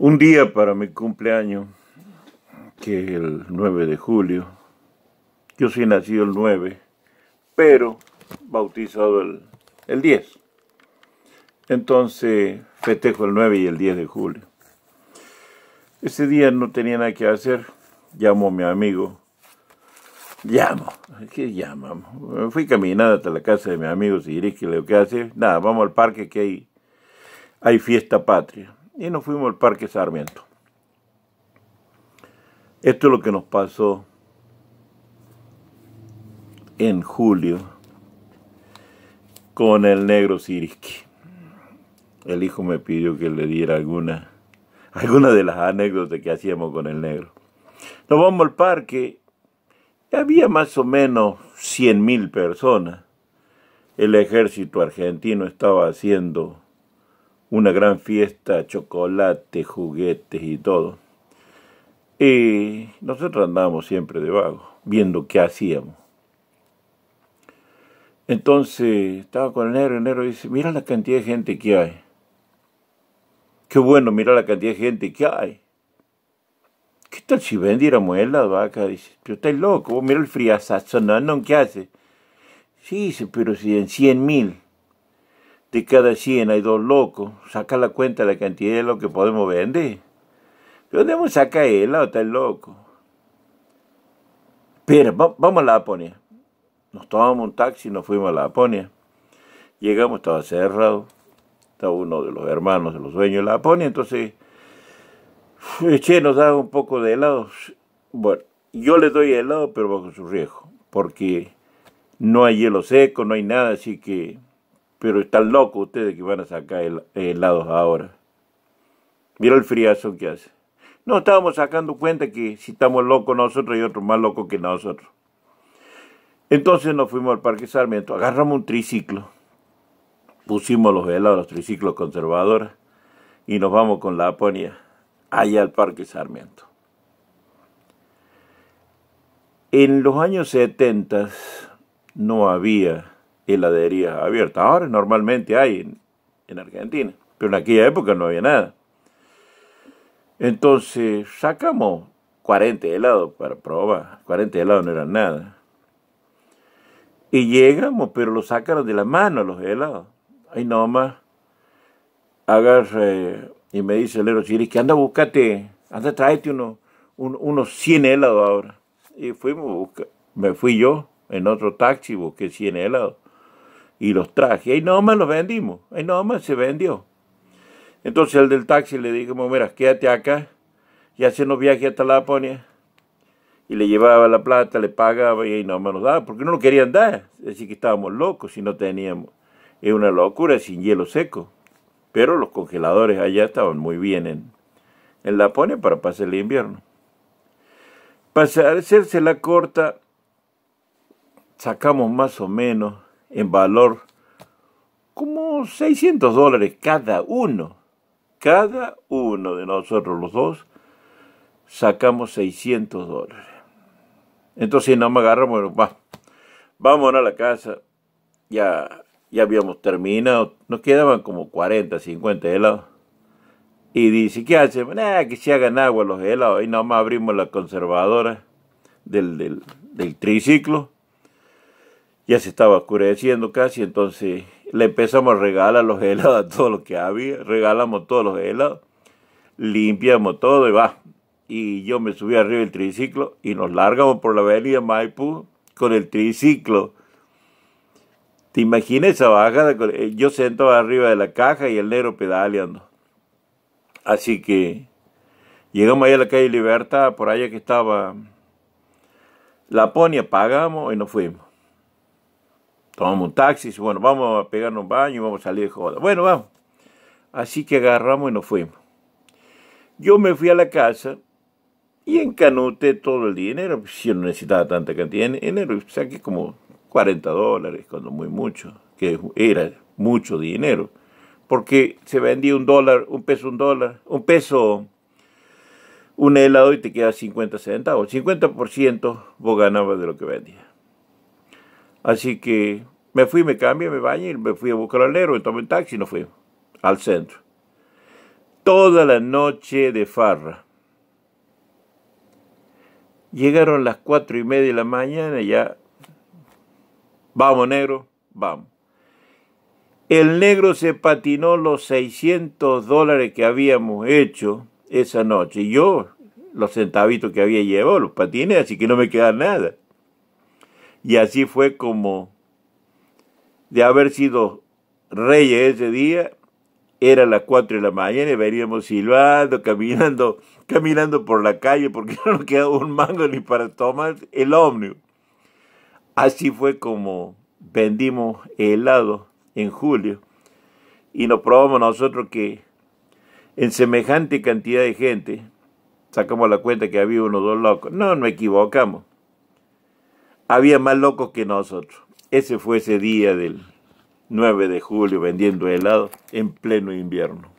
Un día para mi cumpleaños, que es el 9 de julio, yo soy nacido el 9, pero bautizado el, 10. Entonces festejo el 9 y el 10 de julio. Ese día no tenía nada que hacer, llamo a mi amigo, Llamo. ¿Qué llamamos? Fui caminando hasta la casa de mi amigo y que le digo, ¿qué hace? Nada, vamos al parque que hay, hay fiesta patria y nos fuimos al Parque Sarmiento. Esto es lo que nos pasó en julio con el negro Siriski. El hijo me pidió que le diera alguna, alguna de las anécdotas que hacíamos con el negro. Nos vamos al parque, había más o menos 100.000 personas. El ejército argentino estaba haciendo una gran fiesta, chocolate, juguetes y todo. Y nosotros andábamos siempre de vago, viendo qué hacíamos. Entonces estaba con el negro, el negro dice, mira la cantidad de gente que hay. Qué bueno, mira la cantidad de gente que hay. ¿Qué tal si vendiéramos las vaca? Dice, pero estás loco, mira el friazazo, no, no, ¿qué hace? Sí, dice, pero si en cien mil de cada 100 hay dos locos, Saca la cuenta de la cantidad de lo que podemos vender. ¿Dónde a sacar el Está el loco. Pero vamos a la Aponia. Nos tomamos un taxi y nos fuimos a la Aponia. Llegamos, estaba cerrado. está uno de los hermanos de los dueños de la Aponia. Entonces, che, nos da un poco de helado. Bueno, yo le doy helado, pero bajo su riesgo. Porque no hay hielo seco, no hay nada, así que pero están locos ustedes que van a sacar helados ahora. Mira el friazo que hace. No estábamos sacando cuenta que si estamos locos nosotros hay otros más locos que nosotros. Entonces nos fuimos al Parque Sarmiento, agarramos un triciclo, pusimos los helados, los triciclos conservadores y nos vamos con la Aponia allá al Parque Sarmiento. En los años 70 no había heladerías abierta, Ahora normalmente hay en, Argentina, pero en aquella época no había nada. Entonces sacamos 40 helados para probar. 40 helados no eran nada. Y llegamos, pero los sacaron de la mano los helados. Ahí nomás agarra eh, y me dice el héroe que anda, búscate anda, tráete uno, unos 100 helados ahora. Y fuimos, me fui yo en otro taxi, busqué 100 helados y los traje. Ahí nomás los vendimos, ahí nomás se vendió. Entonces el del taxi le dijimos, mira, quédate acá y hacemos viaje hasta Laponia. Y le llevaba la plata, le pagaba y ahí nomás nos daba, porque no lo querían dar. Así que estábamos locos si no teníamos. Es una locura, sin hielo seco. Pero los congeladores allá estaban muy bien en, en Laponia para pasar el invierno. Para hacerse la corta, sacamos más o menos en valor como 600 dólares cada uno. Cada uno de nosotros los dos sacamos 600 dólares. Entonces no me agarramos, vamos a la casa. Ya, ya habíamos terminado, nos quedaban como 40, 50 helados. Y dice, ¿qué hacen? Nada, que se hagan agua los helados. Y más abrimos la conservadora del, del triciclo ya se estaba oscureciendo casi, entonces le empezamos a regalar los helados a todo lo que había, regalamos todos los helados, limpiamos todo y va. Y yo me subí arriba del triciclo y nos largamos por la avenida Maipú con el triciclo. ¿Te imaginas esa bajada? Eh, yo sentado arriba de la caja y el negro pedaleando. Así que llegamos ahí a la calle Libertad, por allá que estaba la ponia, pagamos y nos fuimos tomamos un taxi, bueno, vamos a pegarnos un baño y vamos a salir de joda. Bueno, vamos. Así que agarramos y nos fuimos. Yo me fui a la casa y encanoté todo el dinero, si pues, no necesitaba tanta cantidad de dinero, saqué como 40 dólares, cuando muy mucho, que era mucho dinero, porque se vendía un dólar, un peso, un dólar, un peso, un helado y te quedaba 50 centavos, 50% vos ganabas de lo que vendías. Así que me fui, me cambié, me bañé, me fui a buscar al negro, me tomé un taxi y nos fuimos al centro. Toda la noche de farra. Llegaron las cuatro y media de la mañana y ya. Vamos, negro, vamos. El negro se patinó los 600 dólares que habíamos hecho esa noche. Y yo, los centavitos que había llevado, los patiné, así que no me queda nada. Y así fue como de haber sido reyes ese día, era las cuatro de la mañana y veníamos silbando, caminando, caminando por la calle porque no nos quedaba un mango ni para tomar el ómnibus. Así fue como vendimos helado en julio y nos probamos nosotros que en semejante cantidad de gente, sacamos la cuenta que había uno dos locos. No, nos equivocamos había más locos que nosotros. Ese fue ese día del 9 de julio vendiendo helado en pleno invierno.